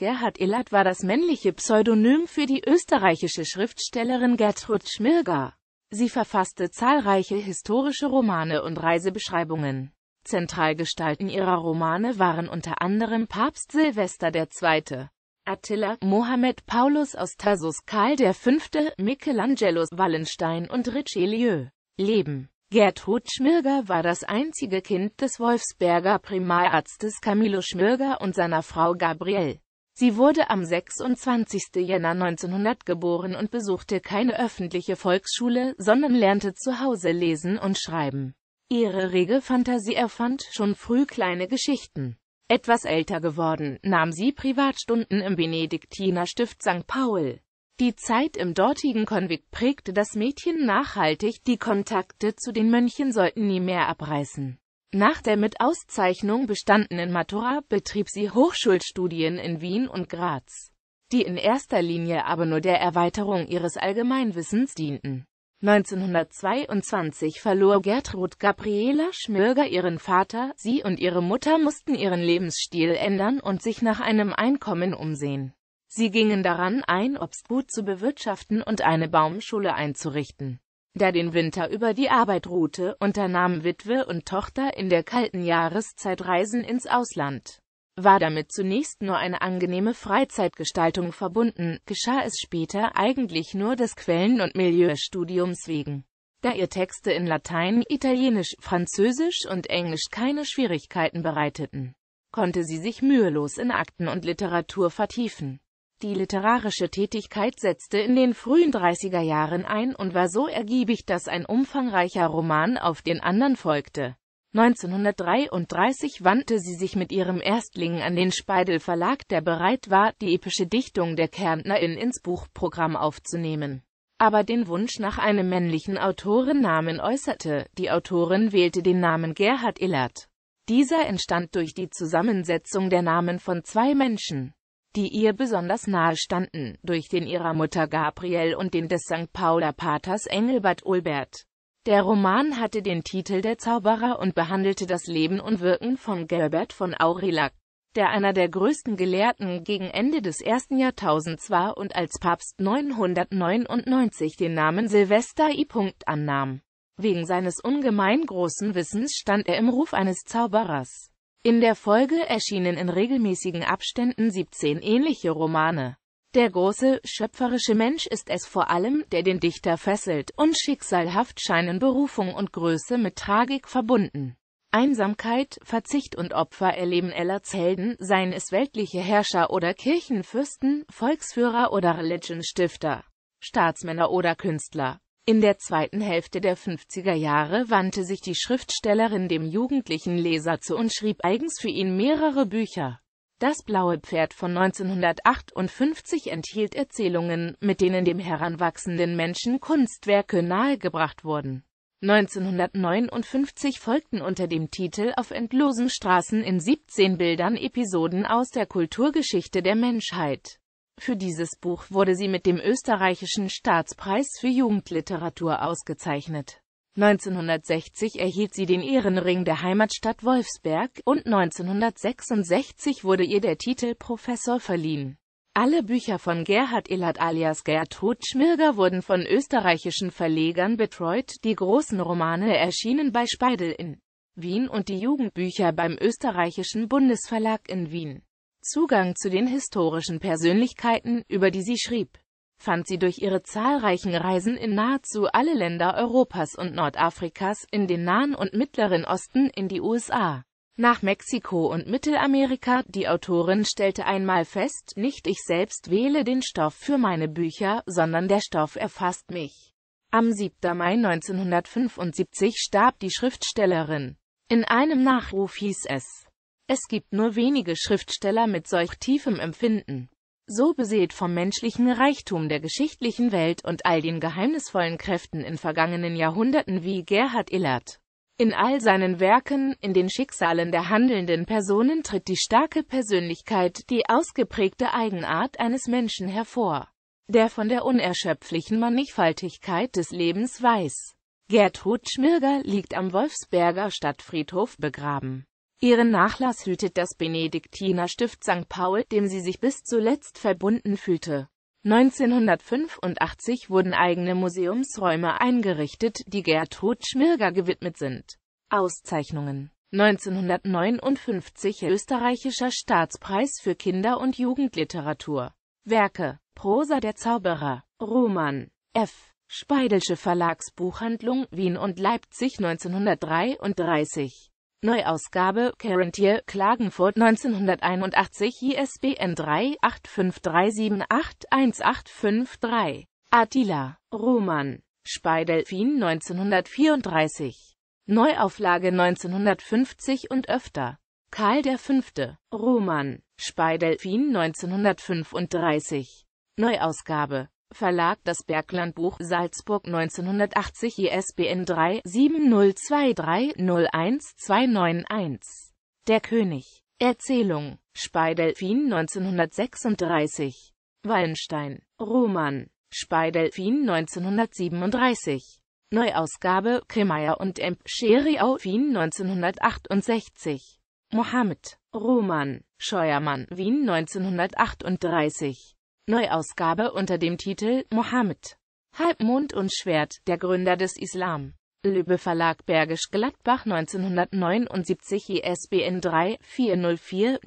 Gerhard Illert war das männliche Pseudonym für die österreichische Schriftstellerin Gertrud Schmirger. Sie verfasste zahlreiche historische Romane und Reisebeschreibungen. Zentralgestalten ihrer Romane waren unter anderem Papst Silvester II., Attila, Mohammed Paulus aus Tarsus, Karl V., Michelangelos, Wallenstein und Richelieu. Leben Gertrud Schmirger war das einzige Kind des Wolfsberger Primararztes Camillo Schmirger und seiner Frau Gabrielle. Sie wurde am 26. Jänner 1900 geboren und besuchte keine öffentliche Volksschule, sondern lernte zu Hause lesen und schreiben. Ihre rege Fantasie erfand schon früh kleine Geschichten. Etwas älter geworden, nahm sie Privatstunden im Benediktinerstift St. Paul. Die Zeit im dortigen Konvikt prägte das Mädchen nachhaltig, die Kontakte zu den Mönchen sollten nie mehr abreißen. Nach der mit Auszeichnung bestandenen Matura betrieb sie Hochschulstudien in Wien und Graz, die in erster Linie aber nur der Erweiterung ihres Allgemeinwissens dienten. 1922 verlor Gertrud Gabriela Schmürger ihren Vater, sie und ihre Mutter mussten ihren Lebensstil ändern und sich nach einem Einkommen umsehen. Sie gingen daran ein, Obstgut zu bewirtschaften und eine Baumschule einzurichten der den Winter über die Arbeit ruhte, unternahmen Witwe und Tochter in der kalten Jahreszeit Reisen ins Ausland. War damit zunächst nur eine angenehme Freizeitgestaltung verbunden, geschah es später eigentlich nur des Quellen- und Milieustudiums wegen. Da ihr Texte in Latein, Italienisch, Französisch und Englisch keine Schwierigkeiten bereiteten, konnte sie sich mühelos in Akten und Literatur vertiefen. Die literarische Tätigkeit setzte in den frühen 30er Jahren ein und war so ergiebig, dass ein umfangreicher Roman auf den anderen folgte. 1933 wandte sie sich mit ihrem Erstling an den Speidel Verlag, der bereit war, die epische Dichtung der Kärntnerin ins Buchprogramm aufzunehmen. Aber den Wunsch nach einem männlichen Autorennamen äußerte, die Autorin wählte den Namen Gerhard Illert. Dieser entstand durch die Zusammensetzung der Namen von zwei Menschen die ihr besonders nahe standen, durch den ihrer Mutter Gabriel und den des St. Pauler Paters Engelbert Ulbert. Der Roman hatte den Titel Der Zauberer und behandelte das Leben und Wirken von Gerbert von Aurillac, der einer der größten Gelehrten gegen Ende des ersten Jahrtausends war und als Papst 999 den Namen Silvester I. annahm. Wegen seines ungemein großen Wissens stand er im Ruf eines Zauberers. In der Folge erschienen in regelmäßigen Abständen 17 ähnliche Romane. Der große, schöpferische Mensch ist es vor allem, der den Dichter fesselt, und schicksalhaft scheinen Berufung und Größe mit Tragik verbunden. Einsamkeit, Verzicht und Opfer erleben Ellerts Helden, seien es weltliche Herrscher oder Kirchenfürsten, Volksführer oder Religionsstifter, Staatsmänner oder Künstler. In der zweiten Hälfte der 50er Jahre wandte sich die Schriftstellerin dem jugendlichen Leser zu und schrieb eigens für ihn mehrere Bücher. Das blaue Pferd von 1958 enthielt Erzählungen, mit denen dem heranwachsenden Menschen Kunstwerke nahegebracht wurden. 1959 folgten unter dem Titel Auf endlosen Straßen in 17 Bildern Episoden aus der Kulturgeschichte der Menschheit. Für dieses Buch wurde sie mit dem österreichischen Staatspreis für Jugendliteratur ausgezeichnet. 1960 erhielt sie den Ehrenring der Heimatstadt Wolfsberg und 1966 wurde ihr der Titel Professor verliehen. Alle Bücher von Gerhard Illert alias Gertrud Schmirger wurden von österreichischen Verlegern betreut, die großen Romane erschienen bei Speidel in Wien und die Jugendbücher beim österreichischen Bundesverlag in Wien. Zugang zu den historischen Persönlichkeiten, über die sie schrieb, fand sie durch ihre zahlreichen Reisen in nahezu alle Länder Europas und Nordafrikas, in den Nahen und Mittleren Osten, in die USA, nach Mexiko und Mittelamerika. Die Autorin stellte einmal fest, nicht ich selbst wähle den Stoff für meine Bücher, sondern der Stoff erfasst mich. Am 7. Mai 1975 starb die Schriftstellerin. In einem Nachruf hieß es, es gibt nur wenige Schriftsteller mit solch tiefem Empfinden. So beseht vom menschlichen Reichtum der geschichtlichen Welt und all den geheimnisvollen Kräften in vergangenen Jahrhunderten wie Gerhard Illert. In all seinen Werken, in den Schicksalen der handelnden Personen tritt die starke Persönlichkeit, die ausgeprägte Eigenart eines Menschen hervor, der von der unerschöpflichen Mannigfaltigkeit des Lebens weiß. Gertrud Schmirger liegt am Wolfsberger Stadtfriedhof begraben. Ihren Nachlass hütet das Benediktinerstift St. Paul, dem sie sich bis zuletzt verbunden fühlte. 1985 wurden eigene Museumsräume eingerichtet, die Gertrud Schmirger gewidmet sind. Auszeichnungen 1959 Österreichischer Staatspreis für Kinder- und Jugendliteratur Werke Prosa der Zauberer Roman F. Speidelsche Verlagsbuchhandlung Wien und Leipzig 1933 Neuausgabe Carentier, Klagenfurt 1981, ISBN 3853781853 85378 Attila, Roman. Speidelfin 1934. Neuauflage 1950 und öfter. Karl V. Roman. Speidelfin 1935. Neuausgabe Verlag Das Berglandbuch Salzburg 1980 ISBN 3 7023 01 291 Der König Erzählung Speidelfin 1936 Wallenstein Roman Speidelfin 1937 Neuausgabe Kremeyer und M. Scheriau Wien 1968 Mohammed Roman Scheuermann Wien 1938 Neuausgabe unter dem Titel Mohammed. Halbmond und Schwert, der Gründer des Islam. Lübbe Verlag Bergisch Gladbach 1979 ISBN 3 404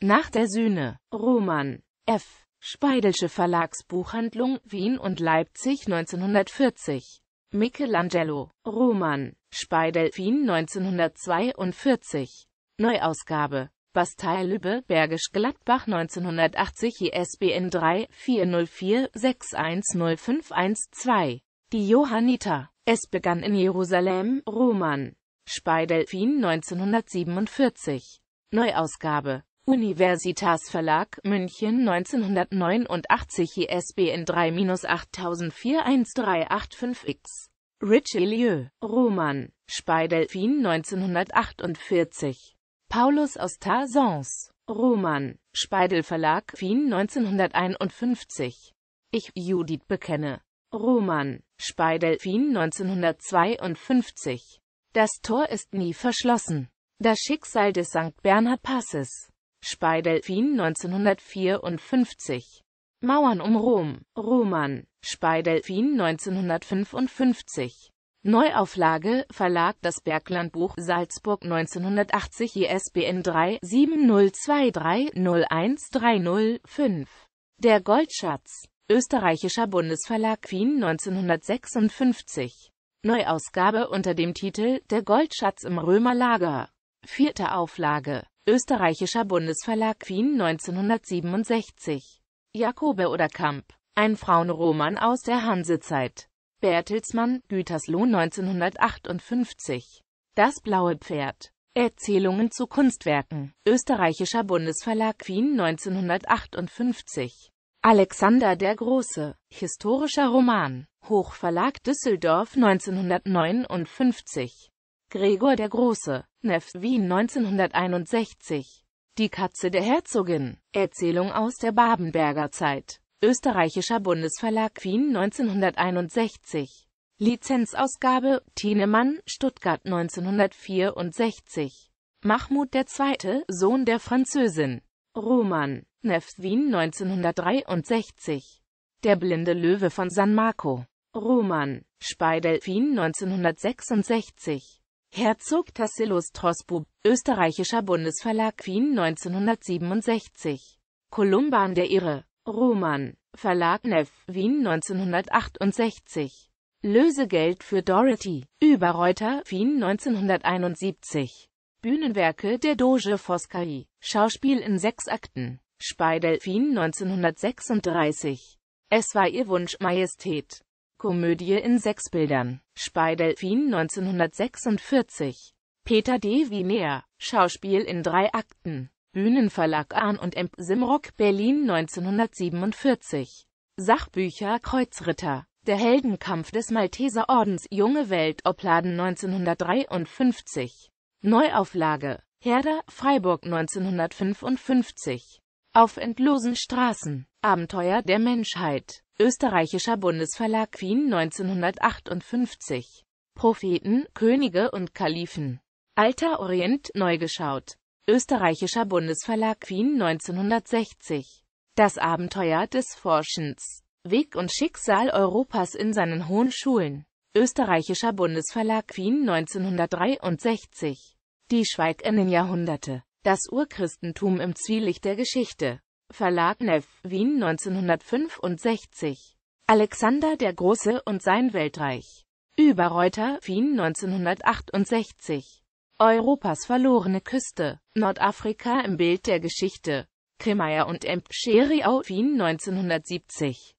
Nach der Sühne. Roman. F. Speidelsche Verlagsbuchhandlung, Wien und Leipzig 1940. Michelangelo. Roman. Speidel, Wien 1942. Neuausgabe. Bastel-Lübbe, Bergisch Gladbach 1980 ISBN 3-404-6105112. Die Johanniter. Es begann in Jerusalem, Roman. Speidelfin 1947. Neuausgabe. Universitas Verlag, München 1989 ISBN 3-80041385X. Richelieu, Roman. Speidelfin 1948. Paulus aus Tarsus, Roman, Speidel Verlag, Wien 1951. Ich, Judith, bekenne. Roman, Speidel, Wien 1952. Das Tor ist nie verschlossen. Das Schicksal des St. Bernhard Passes. Speidel, Wien 1954. Mauern um Rom, Roman, Speidel, Wien 1955. Neuauflage Verlag Das Berglandbuch Salzburg 1980 ISBN 3-7023-01305 Der Goldschatz Österreichischer Bundesverlag Wien 1956 Neuausgabe unter dem Titel Der Goldschatz im Römerlager Vierte Auflage Österreichischer Bundesverlag Wien 1967 Jakobe Oderkamp Ein Frauenroman aus der Hansezeit Bertelsmann, Gütersloh 1958. Das blaue Pferd. Erzählungen zu Kunstwerken. Österreichischer Bundesverlag Wien 1958. Alexander der Große. Historischer Roman. Hochverlag Düsseldorf 1959. Gregor der Große. Neff Wien 1961. Die Katze der Herzogin. Erzählung aus der Babenberger Zeit. Österreichischer Bundesverlag Wien 1961. Lizenzausgabe Tienemann, Stuttgart 1964. Mahmoud II., Sohn der Französin. Roman. Neff Wien 1963. Der blinde Löwe von San Marco. Roman. Speidel Wien 1966. Herzog Tassilos Trosbub, österreichischer Bundesverlag Wien 1967. Kolumban der Irre. Roman. Verlag Neff, Wien 1968. Lösegeld für Dorothy. Überreuter, Wien 1971. Bühnenwerke der Doge Foscari. Schauspiel in sechs Akten. Speidel, Wien 1936. Es war ihr Wunsch, Majestät. Komödie in sechs Bildern. Speidel, Wien 1946. Peter D. Wiener. Schauspiel in drei Akten. Bühnenverlag Ahn und M. Simrock Berlin 1947. Sachbücher Kreuzritter. Der Heldenkampf des Malteser Ordens Junge Welt Opladen 1953. Neuauflage. Herder, Freiburg 1955. Auf endlosen Straßen. Abenteuer der Menschheit. Österreichischer Bundesverlag Wien 1958. Propheten, Könige und Kalifen. Alter Orient neu geschaut. Österreichischer Bundesverlag Wien 1960. Das Abenteuer des Forschens. Weg und Schicksal Europas in seinen hohen Schulen. Österreichischer Bundesverlag Wien 1963. Die schweigenden Jahrhunderte. Das Urchristentum im Zwielicht der Geschichte. Verlag Neff, Wien 1965. Alexander der Große und sein Weltreich. Überreuter, Wien 1968. Europas verlorene Küste. Nordafrika im Bild der Geschichte. Kremeyer und M. Scheri auf Wien 1970